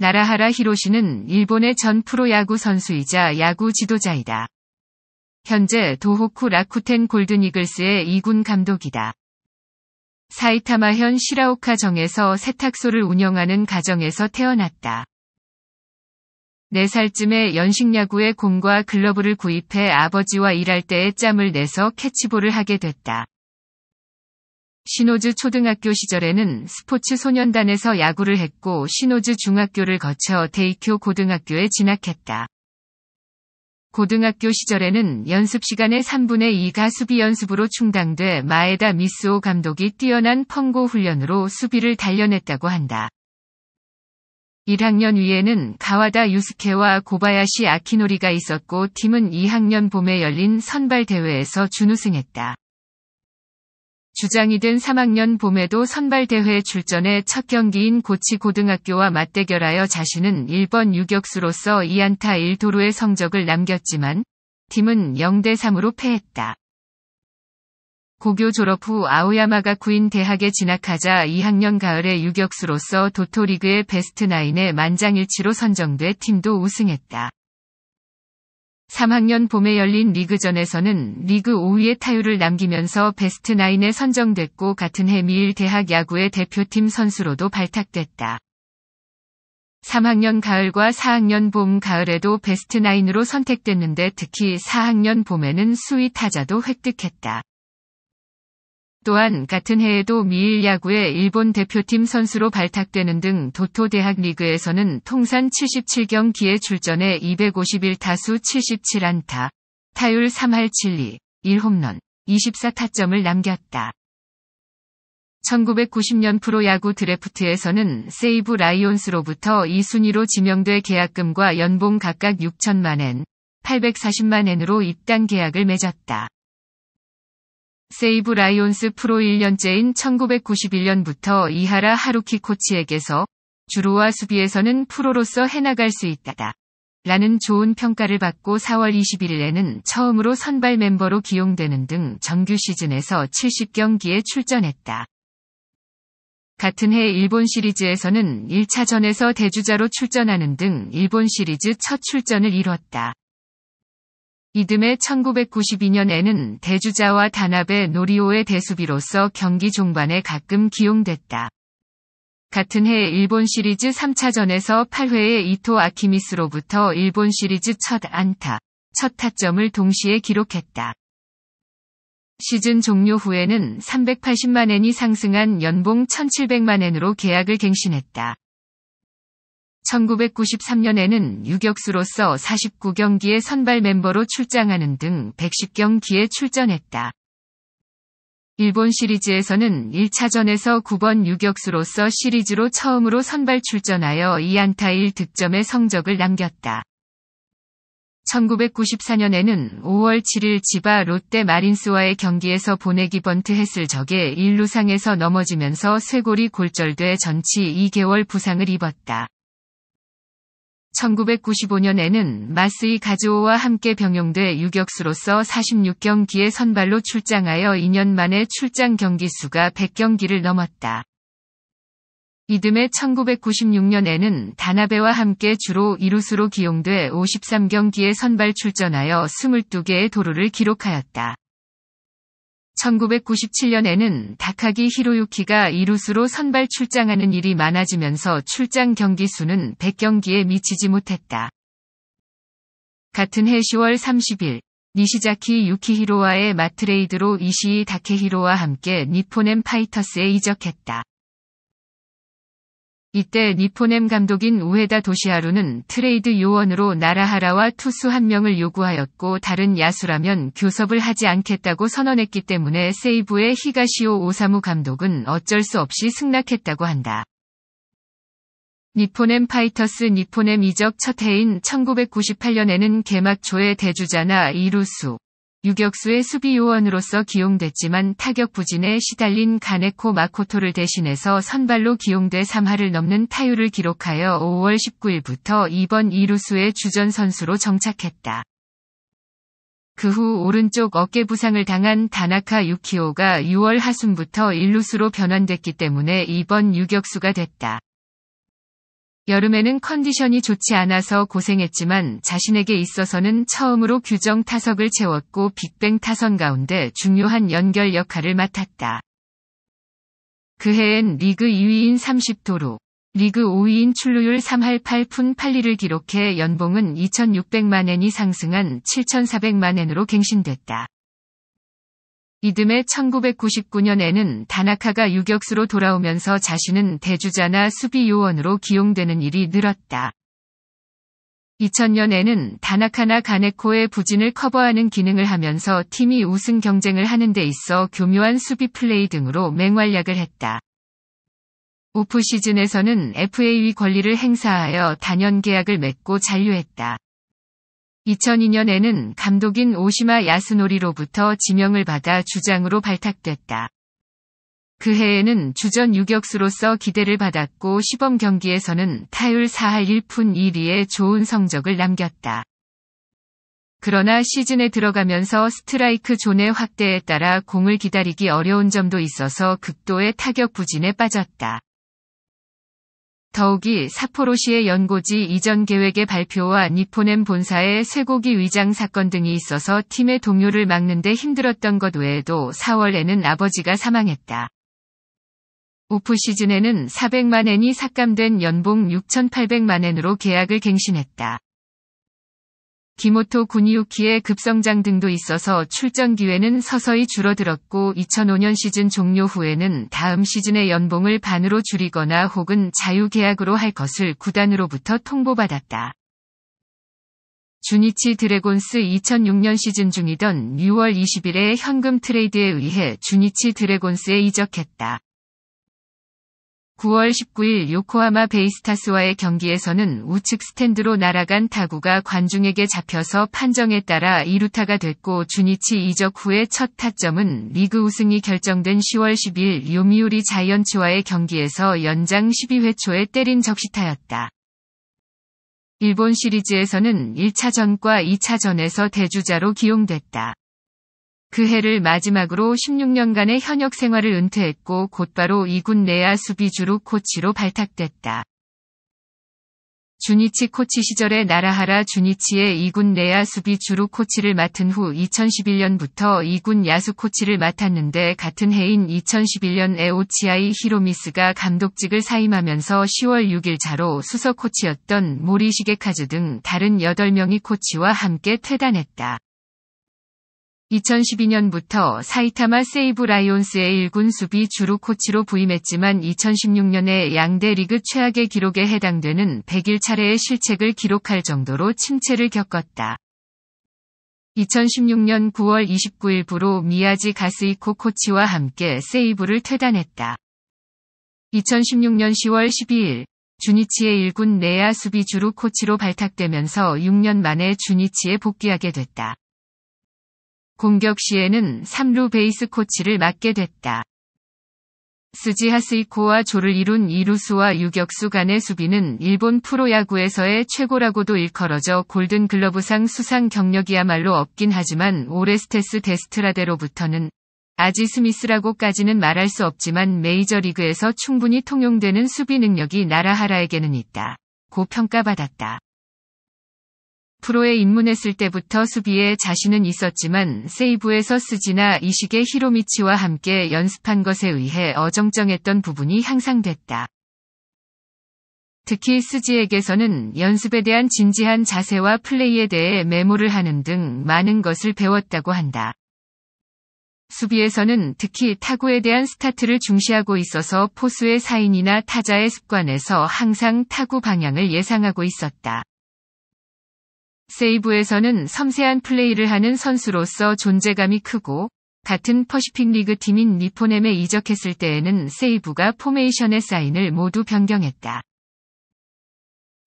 나라하라 히로시는 일본의 전 프로야구 선수이자 야구 지도자이다. 현재 도호쿠 라쿠텐 골든이글스의 2군 감독이다. 사이타마현 시라오카 정에서 세탁소를 운영하는 가정에서 태어났다. 4살쯤에 연식야구의 공과 글러브를 구입해 아버지와 일할 때에 짬을 내서 캐치볼을 하게 됐다. 신호즈 초등학교 시절에는 스포츠 소년단에서 야구를 했고 신호즈 중학교를 거쳐 데이큐 고등학교에 진학했다. 고등학교 시절에는 연습 시간의 3분의 2가 수비 연습으로 충당돼 마에다 미스오 감독이 뛰어난 펑고 훈련으로 수비를 단련했다고 한다. 1학년 위에는 가와다 유스케와 고바야시 아키노리가 있었고 팀은 2학년 봄에 열린 선발 대회에서 준우승했다. 주장이 된 3학년 봄에도 선발대회 출전해 첫 경기인 고치 고등학교와 맞대결하여 자신은 1번 유격수로서 2안타 1도루의 성적을 남겼지만 팀은 0대3으로 패했다. 고교 졸업 후 아오야마가 구인 대학에 진학하자 2학년 가을에 유격수로서 도토리그의 베스트 9에 만장일치로 선정돼 팀도 우승했다. 3학년 봄에 열린 리그전에서는 리그 5위의 타율을 남기면서 베스트 9에 선정됐고 같은 해 미일 대학 야구의 대표팀 선수로도 발탁됐다. 3학년 가을과 4학년 봄 가을에도 베스트 9으로 선택됐는데 특히 4학년 봄에는 수위 타자도 획득했다. 또한 같은 해에도 미일 야구의 일본 대표팀 선수로 발탁되는 등 도토 대학 리그에서는 통산 77경기에 출전해 251 타수 77안타, 타율 3할 7리, 1홈런, 24타점을 남겼다. 1990년 프로야구 드래프트에서는 세이브 라이온스로부터 2순위로 지명돼 계약금과 연봉 각각 6천만 엔, 840만 엔으로 입단 계약을 맺었다. 세이브 라이온스 프로 1년째인 1991년부터 이하라 하루키 코치에게서 주로와 수비에서는 프로로서 해나갈 수 있다다. 라는 좋은 평가를 받고 4월 21일에는 처음으로 선발 멤버로 기용되는 등 정규 시즌에서 70경기에 출전했다. 같은 해 일본 시리즈에서는 1차전에서 대주자로 출전하는 등 일본 시리즈 첫 출전을 이뤘다. 이듬해 1992년에는 대주자와 단합의 노리오의 대수비로서 경기 종반에 가끔 기용됐다. 같은 해 일본 시리즈 3차전에서 8회에 이토 아키미스로부터 일본 시리즈 첫 안타, 첫 타점을 동시에 기록했다. 시즌 종료 후에는 380만 엔이 상승한 연봉 1700만 엔으로 계약을 갱신했다. 1993년에는 유격수로서 49경기에 선발 멤버로 출장하는 등 110경기에 출전했다. 일본 시리즈에서는 1차전에서 9번 유격수로서 시리즈로 처음으로 선발 출전하여 2안타 1득점의 성적을 남겼다. 1994년에는 5월 7일 지바 롯데 마린스와의 경기에서 보내기 번트 했을 적에 1루상에서 넘어지면서 쇄골이 골절돼 전치 2개월 부상을 입었다. 1995년에는 마스이 가즈오와 함께 병용돼 유격수로서 46경기에 선발로 출장하여 2년 만에 출장 경기 수가 100경기를 넘었다. 이듬해 1996년에는 다나베와 함께 주로 이루수로 기용돼 53경기에 선발 출전하여 22개의 도루를 기록하였다. 1997년에는 다카기 히로유키가 이루수로 선발 출장하는 일이 많아지면서 출장 경기 수는 100경기에 미치지 못했다. 같은 해 10월 30일, 니시자키 유키히로와의 마트레이드로 이시이 다케히로와 함께 니폰엠 파이터스에 이적했다. 이때 니포넴 감독인 우에다 도시하루는 트레이드 요원으로 나라하라와 투수 한 명을 요구하였고 다른 야수라면 교섭을 하지 않겠다고 선언했기 때문에 세이브의 히가시오 오사무 감독은 어쩔 수 없이 승낙했다고 한다. 니포넴 파이터스 니포넴 이적 첫 해인 1998년에는 개막 초에 대주자나 이루수, 유격수의 수비 요원으로서 기용됐지만 타격 부진에 시달린 가네코 마코토를 대신해서 선발로 기용돼 3할을 넘는 타율을 기록하여 5월 19일부터 2번 이루수의 주전 선수로 정착했다. 그 후 오른쪽 어깨 부상을 당한 다나카 유키오가 6월 하순부터 1루수로 변환됐기 때문에 2번 유격수가 됐다. 여름에는 컨디션이 좋지 않아서 고생했지만 자신에게 있어서는 처음으로 규정 타석을 채웠고 빅뱅 타선 가운데 중요한 연결 역할을 맡았다. 그해엔 리그 2위인 3 0도로 리그 5위인 출루율 3할 8푼 8리를 기록해 연봉은 2600만엔이 상승한 7400만엔으로 갱신됐다. 이듬해 1999년에는 다나카가 유격수로 돌아오면서 자신은 대주자나 수비 요원으로 기용되는 일이 늘었다. 2000년에는 다나카나 가네코의 부진을 커버하는 기능을 하면서 팀이 우승 경쟁을 하는 데 있어 교묘한 수비 플레이 등으로 맹활약을 했다. 오프 시즌에서는 FA위 권리를 행사하여 단연 계약을 맺고 잔류했다. 2002년에는 감독인 오시마 야스노리로부터 지명을 받아 주장으로 발탁됐다. 그 해에는 주전 유격수로서 기대를 받았고 시범 경기에서는 타율 4할 1푼 1위에 좋은 성적을 남겼다. 그러나 시즌에 들어가면서 스트라이크 존의 확대에 따라 공을 기다리기 어려운 점도 있어서 극도의 타격 부진에 빠졌다. 더욱이 사포로시의 연고지 이전 계획의 발표와 니포넴 본사의 쇠고기 위장 사건 등이 있어서 팀의 동료를 막는데 힘들었던 것 외에도 4월에는 아버지가 사망했다. 오프 시즌에는 400만 엔이 삭감된 연봉 6,800만 엔으로 계약을 갱신했다. 기모토 군이우키의 급성장 등도 있어서 출전 기회는 서서히 줄어들었고 2005년 시즌 종료 후에는 다음 시즌의 연봉을 반으로 줄이거나 혹은 자유계약으로 할 것을 구단으로부터 통보받았다. 주니치 드래곤스 2006년 시즌 중이던 6월 20일에 현금 트레이드에 의해 주니치 드래곤스에 이적했다. 9월 19일 요코하마 베이스타스와의 경기에서는 우측 스탠드로 날아간 타구가 관중에게 잡혀서 판정에 따라 2루타가 됐고 주니치 이적 후의 첫 타점은 리그 우승이 결정된 10월 10일 요미우리 자이언츠와의 경기에서 연장 12회 초에 때린 적시타였다. 일본 시리즈에서는 1차전과 2차전에서 대주자로 기용됐다. 그 해를 마지막으로 16년간의 현역 생활을 은퇴했고 곧바로 이군 내야 수비주로 코치로 발탁됐다. 주니치 코치 시절에 나라하라 주니치의 이군 내야 수비 주루 코치를 맡은 후 2011년부터 이군 야수 코치를 맡았는데 같은 해인 2011년 에오치아이 히로미스가 감독직을 사임하면서 10월 6일자로 수석 코치였던 모리시게카즈 등 다른 8명이 코치와 함께 퇴단했다. 2012년부터 사이타마 세이브 라이온스의 1군 수비 주루 코치로 부임했지만 2016년에 양대 리그 최악의 기록에 해당되는 1 0 0일차례의 실책을 기록할 정도로 침체를 겪었다. 2016년 9월 29일부로 미야지 가스이코 코치와 함께 세이브를 퇴단했다. 2016년 10월 12일 주니치의 1군 내야 수비 주루 코치로 발탁되면서 6년 만에 주니치에 복귀하게 됐다. 공격 시에는 3루 베이스 코치를 맡게 됐다. 스지하스이코와 조를 이룬 이루수와 유격수 간의 수비는 일본 프로야구에서의 최고라고도 일컬어져 골든 글러브상 수상 경력이야말로 없긴 하지만 오레스테스 데스트라데로부터는 아지 스미스라고까지는 말할 수 없지만 메이저리그에서 충분히 통용되는 수비 능력이 나라하라에게는 있다. 고 평가받았다. 프로에 입문했을 때부터 수비에 자신은 있었지만 세이브에서 스지나 이식의 히로미치와 함께 연습한 것에 의해 어정쩡했던 부분이 향상됐다. 특히 스지에게서는 연습에 대한 진지한 자세와 플레이에 대해 메모를 하는 등 많은 것을 배웠다고 한다. 수비에서는 특히 타구에 대한 스타트를 중시하고 있어서 포수의 사인이나 타자의 습관에서 항상 타구 방향을 예상하고 있었다. 세이브에서는 섬세한 플레이를 하는 선수로서 존재감이 크고 같은 퍼시픽 리그 팀인 니포넴에 이적했을 때에는 세이브가 포메이션의 사인을 모두 변경했다.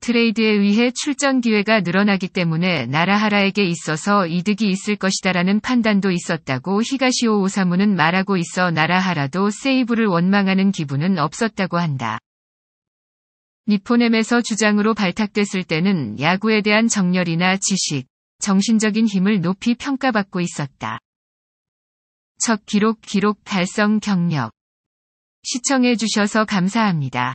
트레이드에 의해 출전 기회가 늘어나기 때문에 나라하라에게 있어서 이득이 있을 것이다라는 판단도 있었다고 히가시오 오사무는 말하고 있어 나라하라도 세이브를 원망하는 기분은 없었다고 한다. 니포넴에서 주장으로 발탁됐을 때는 야구에 대한 정열이나 지식, 정신적인 힘을 높이 평가받고 있었다. 첫 기록 기록 달성 경력 시청해주셔서 감사합니다.